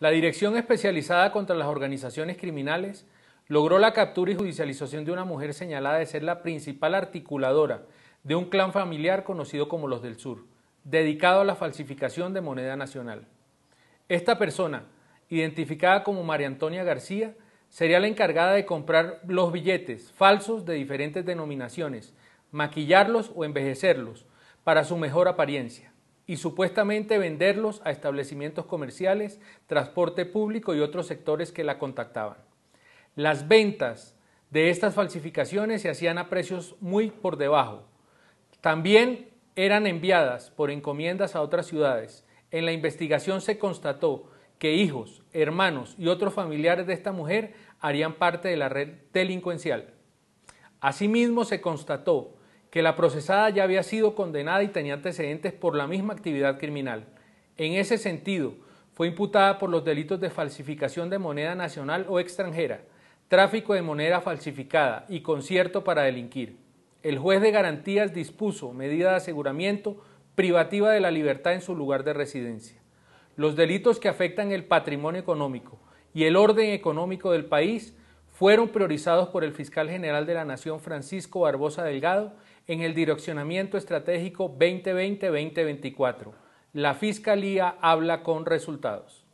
La Dirección Especializada contra las Organizaciones Criminales logró la captura y judicialización de una mujer señalada de ser la principal articuladora de un clan familiar conocido como los del Sur, dedicado a la falsificación de moneda nacional. Esta persona, identificada como María Antonia García, sería la encargada de comprar los billetes falsos de diferentes denominaciones, maquillarlos o envejecerlos para su mejor apariencia y supuestamente venderlos a establecimientos comerciales, transporte público y otros sectores que la contactaban. Las ventas de estas falsificaciones se hacían a precios muy por debajo. También eran enviadas por encomiendas a otras ciudades. En la investigación se constató que hijos, hermanos y otros familiares de esta mujer harían parte de la red delincuencial. Asimismo, se constató que la procesada ya había sido condenada y tenía antecedentes por la misma actividad criminal. En ese sentido, fue imputada por los delitos de falsificación de moneda nacional o extranjera, tráfico de moneda falsificada y concierto para delinquir. El juez de garantías dispuso medida de aseguramiento privativa de la libertad en su lugar de residencia. Los delitos que afectan el patrimonio económico y el orden económico del país fueron priorizados por el fiscal general de la Nación Francisco Barbosa Delgado en el direccionamiento estratégico 2020-2024. La Fiscalía habla con resultados.